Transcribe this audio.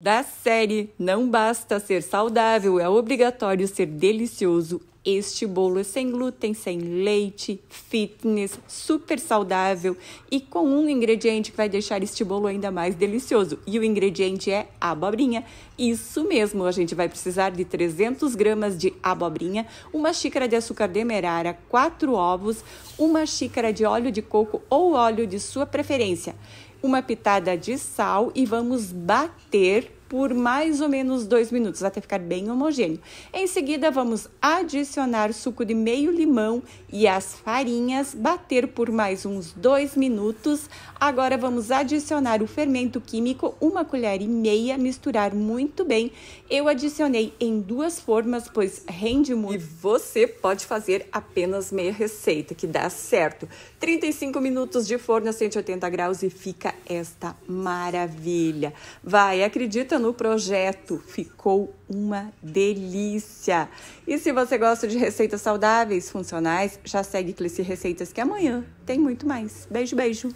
da série Não Basta Ser Saudável, é obrigatório ser delicioso este bolo é sem glúten, sem leite, fitness, super saudável e com um ingrediente que vai deixar este bolo ainda mais delicioso. E o ingrediente é abobrinha. Isso mesmo, a gente vai precisar de 300 gramas de abobrinha, uma xícara de açúcar demerara, quatro ovos, uma xícara de óleo de coco ou óleo de sua preferência, uma pitada de sal e vamos bater por mais ou menos dois minutos, até ficar bem homogêneo. Em seguida, vamos adicionar suco de meio limão e as farinhas, bater por mais uns dois minutos. Agora, vamos adicionar o fermento químico, uma colher e meia, misturar muito bem. Eu adicionei em duas formas, pois rende muito. E você pode fazer apenas meia receita, que dá certo. 35 minutos de forno a 180 graus e fica esta maravilha. Vai, acredita no projeto, ficou uma delícia. E se você gosta de receitas saudáveis, funcionais, já segue Clice Receitas que amanhã tem muito mais. Beijo, beijo.